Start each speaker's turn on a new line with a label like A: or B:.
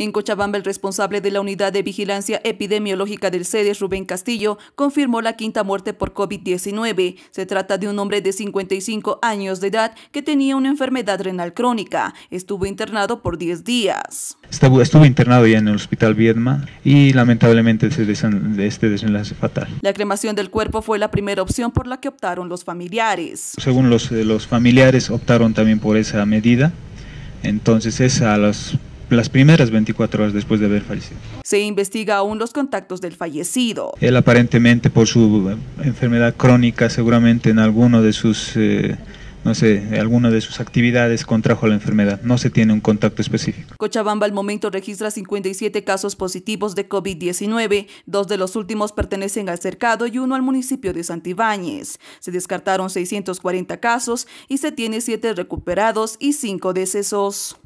A: En Cochabamba, el responsable de la unidad de vigilancia epidemiológica del CEDES, Rubén Castillo, confirmó la quinta muerte por COVID-19. Se trata de un hombre de 55 años de edad que tenía una enfermedad renal crónica. Estuvo internado por 10 días.
B: Estuvo, internado ya en el hospital Viedma y lamentablemente se este desenlace fatal.
A: La cremación del cuerpo fue la primera opción por la que optaron los familiares.
B: Según los, eh, los familiares, optaron también por esa medida. Entonces, es a las las primeras 24 horas después de haber fallecido.
A: Se investiga aún los contactos del fallecido.
B: Él aparentemente por su eh, enfermedad crónica, seguramente en alguno de sus... Eh, no sé, alguna de sus actividades contrajo la enfermedad. No se tiene un contacto específico.
A: Cochabamba al momento registra 57 casos positivos de COVID-19. Dos de los últimos pertenecen al cercado y uno al municipio de Santibáñez. Se descartaron 640 casos y se tiene siete recuperados y cinco decesos.